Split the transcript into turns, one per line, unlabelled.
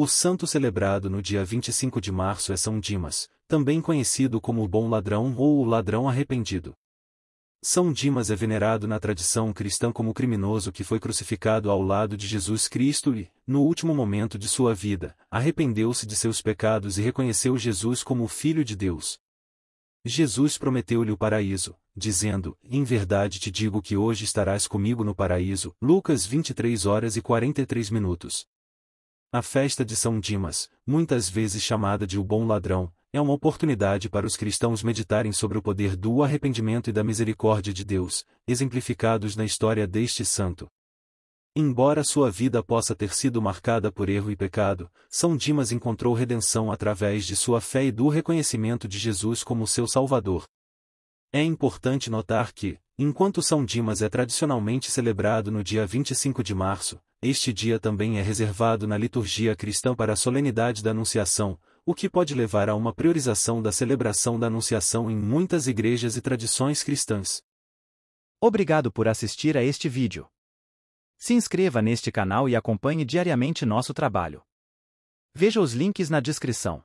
O santo celebrado no dia 25 de março é São Dimas, também conhecido como o Bom Ladrão ou o Ladrão Arrependido. São Dimas é venerado na tradição cristã como criminoso que foi crucificado ao lado de Jesus Cristo e, no último momento de sua vida, arrependeu-se de seus pecados e reconheceu Jesus como o Filho de Deus. Jesus prometeu-lhe o paraíso, dizendo: Em verdade te digo que hoje estarás comigo no paraíso. Lucas 23 horas e 43 minutos. A festa de São Dimas, muitas vezes chamada de o Bom Ladrão, é uma oportunidade para os cristãos meditarem sobre o poder do arrependimento e da misericórdia de Deus, exemplificados na história deste santo. Embora sua vida possa ter sido marcada por erro e pecado, São Dimas encontrou redenção através de sua fé e do reconhecimento de Jesus como seu Salvador. É importante notar que, enquanto São Dimas é tradicionalmente celebrado no dia 25 de março, este dia também é reservado na liturgia cristã para a solenidade da Anunciação, o que pode levar a uma priorização da celebração da Anunciação em muitas igrejas e tradições cristãs. Obrigado por assistir a este vídeo. Se inscreva neste canal e acompanhe diariamente nosso trabalho. Veja os links na descrição.